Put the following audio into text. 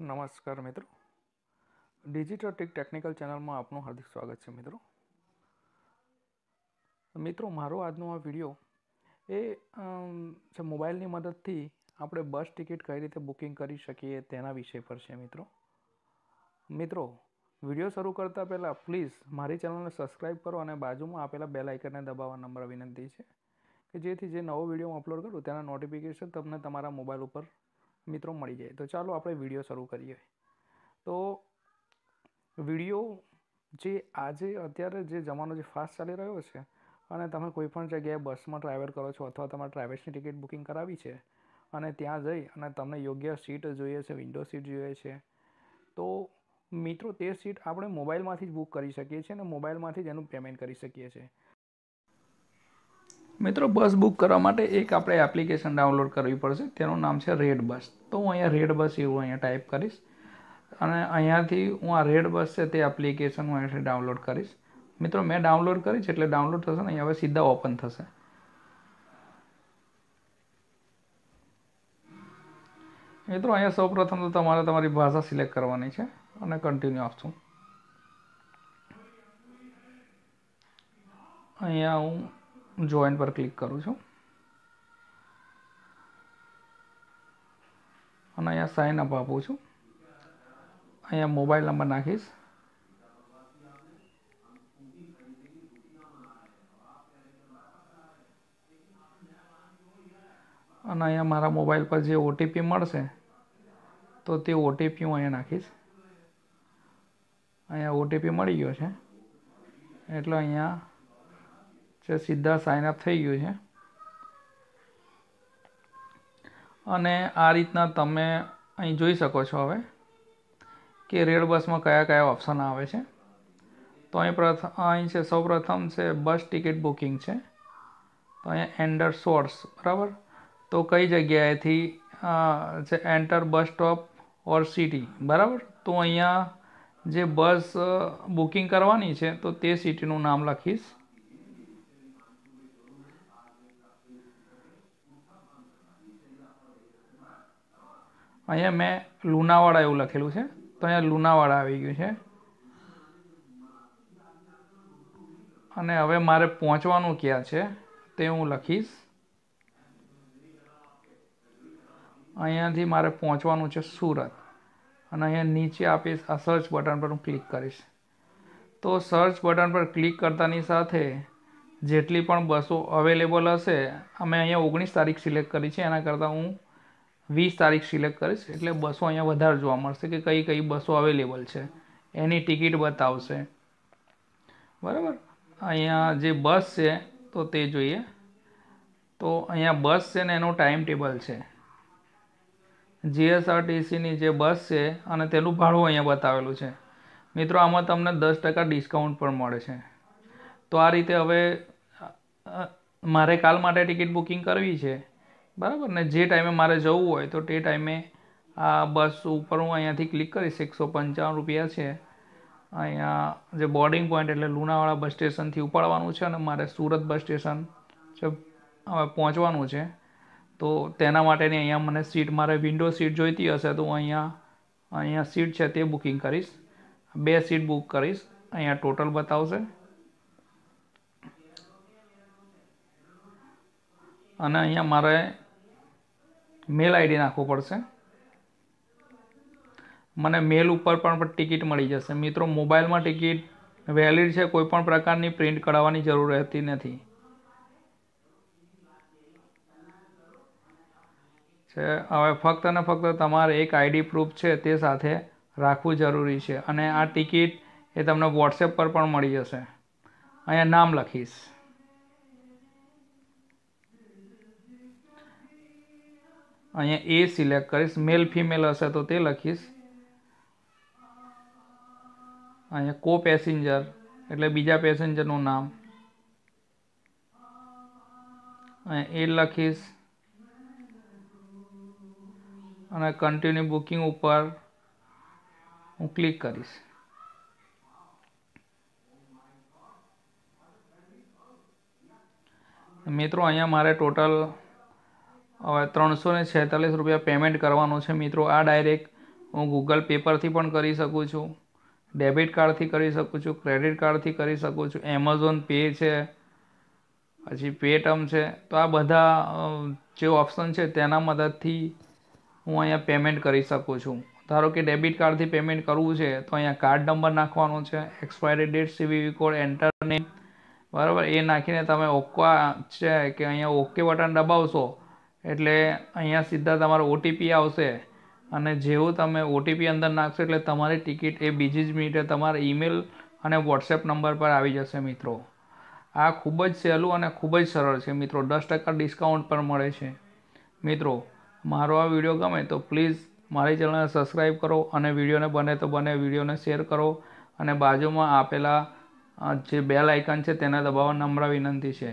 નમસ્કાર મિત્રો digital technical ચેનલમાં આપનું હાર્દિક સ્વાગત છે મિત્રો મિત્રો મારો આજનો આ વિડીયો એ છે મોબાઈલની મદદથી આપણે બસ ટિકિટ કઈ રીતે બુકિંગ કરી શકીએ તેના વિષય પર છે મિત્રો મિત્રો વિડીયો શરૂ કરતાં પહેલાં પ્લીઝ મારી ચેનલને સબસ્ક્રાઈબ કરો અને બાજુમાં આપેલા બેલ આઇકનને દબાવવા નંબર વિનંતી છે કે જેથી જે નવો વિડીયો હું અપલોડ કરું તેના નોટિફિકેશન તમને તમારા મોબાઈલ ઉપર મિત્રો મળી જાય તો ચાલો આપણે વિડીયો શરૂ કરીએ તો વિડીયો જે આજે અત્યારે જે જમાનો જે ફાસ્ટ ચાલી રહ્યો છે અને તમે કોઈપણ જગ્યાએ બસમાં ટ્રાવેલ કરો છો અથવા તમારે ટ્રાવેલ્સની ટિકિટ બુકિંગ કરાવી છે અને ત્યાં જઈ અને તમને યોગ્ય સીટ જોઈએ છે વિન્ડો સીટ જોઈએ છે તો મિત્રો તે સીટ આપણે મોબાઈલમાંથી જ બુક કરી શકીએ છીએ અને મોબાઈલમાંથી જ એનું પેમેન્ટ કરી શકીએ છીએ મિત્રો બસ બુક કરવા માટે એક આપણે એપ્લિકેશન ડાઉનલોડ કરવી પડશે તેનું નામ છે રેડ બસ તો હું અહીંયા રેડ બસ એવું અહીંયા ટાઈપ કરીશ અને અહીંયાથી હું આ રેડ બસ છે તે એપ્લિકેશન હું અહીંયાથી ડાઉનલોડ કરીશ મિત્રો મેં ડાઉનલોડ કરી છે એટલે ડાઉનલોડ થશે ને અહીંયા હવે સીધા ઓપન થશે મિત્રો અહીંયા સૌપ્રથમ તો તમારે તમારી ભાષા સિલેક્ટ કરવાની છે અને કન્ટિન્યુ આપશું અહીંયા હું જોઈન પર ક્લિક કરું છું અને અહીંયા સાઇન અપ આપું છું અહીંયા મોબાઈલ નંબર નાખીશ અને અહીંયા મારા મોબાઈલ પર જે ઓટીપી મળશે તો તે ઓટીપી હું અહીંયા નાખીશ અહીંયા ઓટીપી મળી ગયો છે એટલે અહીંયા જે સીધા સાઇન થઈ ગયું છે અને આ રીતના તમે અહીં જોઈ શકો છો હવે કે રેડ બસમાં કયા કયા ઓપ્શન આવે છે તો અહીં પ્રથમ અહીં છે સૌપ્રથમ છે બસ ટિકિટ બુકિંગ છે તો અહીંયા એન્ડર સોર્સ બરાબર તો કઈ જગ્યાએથી છે enter bus stop or city બરાબર તો અહીંયા જે બસ બુકિંગ કરવાની છે તો તે સિટીનું નામ લખીશ અહીંયા મેં લુણાવાડા એવું લખેલું છે તો અહીંયા લુણાવાડા આવી ગયું છે અને હવે મારે પહોંચવાનું ક્યાં છે તે હું લખીશ અહીંયાથી મારે પહોંચવાનું છે સુરત અને અહીંયા નીચે આપીશ આ સર્ચ બટન પર હું ક્લિક કરીશ તો સર્ચ બટન પર ક્લિક કરતાની સાથે જેટલી પણ બસો અવેલેબલ હશે અમે અહીંયા ઓગણીસ તારીખ સિલેક્ટ કરી છે એના કરતાં હું વીસ તારીખ સિલેક્ટ કરીશ એટલે બસો અહીંયા વધારે જોવા મળશે કે કઈ કઈ બસો અવેલેબલ છે એની ટિકિટ બતાવશે બરાબર અહીંયા જે બસ છે તો તે જોઈએ તો અહીંયા બસ છે ને એનો ટાઈમ ટેબલ છે જીએસઆરટીસીની જે બસ છે અને તેનું ભાડું અહીંયા બતાવેલું છે મિત્રો આમાં તમને દસ ટકા ડિસ્કાઉન્ટ પણ મળે છે તો આ રીતે હવે મારે કાલ માટે ટિકિટ બુકિંગ કરવી છે બરાબર ને જે ટાઈમે મારે જવું હોય તો તે ટાઈમે આ બસ ઉપર હું અહીંયાથી ક્લિક કરીશ એકસો પંચાવન રૂપિયા છે અહીંયા જે બોર્ડિંગ પોઈન્ટ એટલે લુણાવાડા બસ સ્ટેશનથી ઉપાડવાનું છે અને મારે સુરત બસ સ્ટેશન છે હવે પહોંચવાનું છે તો તેના માટેની અહીંયા મને સીટ મારે વિન્ડો સીટ જોઈતી હશે તો હું અહીંયા અહીંયા સીટ છે તે બુકિંગ કરીશ બે સીટ બુક કરીશ અહીંયા ટોટલ બતાવશે અને અહીંયા મારે મેલ આઈડી નાખવું પડશે મને મેલ ઉપર પણ ટિકિટ મળી જશે મિત્રો મોબાઈલમાં ટિકિટ વેલિડ છે કોઈપણ પ્રકારની પ્રિન્ટ કઢાવવાની જરૂર રહેતી નથી છે હવે ફક્ત અને ફક્ત તમારે એક આઈડી પ્રૂફ છે તે સાથે રાખવું જરૂરી છે અને આ ટિકિટ એ તમને વોટ્સએપ પર પણ મળી જશે અહીંયા નામ લખીશ અહીંયા એ સિલેક્ટ કરીશ મેલ ફિમેલ હશે તો તે લખીશ અહીંયા કો પેસેન્જર એટલે બીજા પેસેન્જરનું નામ અહીંયા એ લખીશ અને કન્ટિન્યુ બુકિંગ ઉપર હું ક્લિક કરીશ મિત્રો અહીંયા મારે ટોટલ હવે ત્રણસો ને છેતાલીસ રૂપિયા પેમેન્ટ કરવાનો છે મિત્રો આ ડાયરેક્ટ હું ગૂગલ પે પરથી પણ કરી શકું છું ડેબિટ કાર્ડથી કરી શકું છું ક્રેડિટ કાર્ડથી કરી શકું છું એમેઝોન પે છે પછી પેટમ છે તો આ બધા જે ઓપ્શન છે તેના મદદથી હું અહીંયા પેમેન્ટ કરી શકું છું ધારો કે ડેબિટ કાર્ડથી પેમેન્ટ કરવું છે તો અહીંયા કાર્ડ નંબર નાખવાનો છે expiry date CVV code enter name બરાબર એ નાખીને તમે ઓકવા છે કે અહીંયા ઓકે બટન દબાવશો એટલે અહીંયા સીધા તમારો ઓટીપી આવશે અને જેવું તમે ઓટીપી અંદર નાખશો એટલે તમારી ટિકિટ એ બીજી જ મિનિટે તમારા ઈમેલ અને વોટ્સએપ નંબર પર આવી જશે મિત્રો આ ખૂબ જ સહેલું અને ખૂબ જ સરળ છે મિત્રો દસ ટકા ડિસ્કાઉન્ટ પણ મળે છે મિત્રો મારો આ વિડીયો ગમે તો પ્લીઝ મારી ચેનલને સબસ્ક્રાઈબ કરો અને વિડીયોને બને તો બને વિડીયોને શેર કરો અને બાજુમાં આપેલા જે બેલ આઇકન છે તેને દબાવવા નમ્ર વિનંતી છે